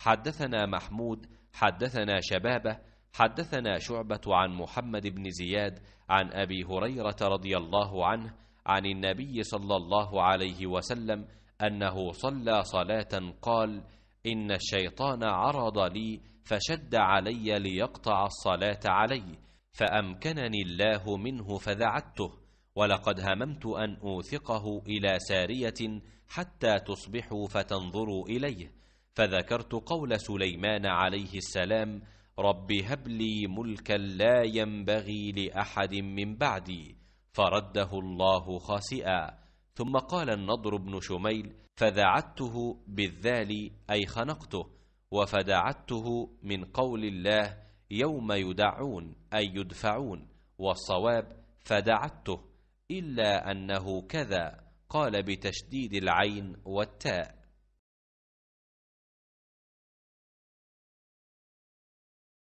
حدثنا محمود حدثنا شبابه حدثنا شعبه عن محمد بن زياد عن ابي هريره رضي الله عنه عن النبي صلى الله عليه وسلم انه صلى صلاه قال ان الشيطان عرض لي فشد علي ليقطع الصلاه علي فامكنني الله منه فذعته ولقد هممت ان اوثقه الى ساريه حتى تصبحوا فتنظروا اليه فذكرت قول سليمان عليه السلام رب هب لي ملكا لا ينبغي لأحد من بعدي فرده الله خاسئا ثم قال النضر بن شميل فذعته بالذال أي خنقته وفدعته من قول الله يوم يدعون أي يدفعون والصواب فدعته إلا أنه كذا قال بتشديد العين والتاء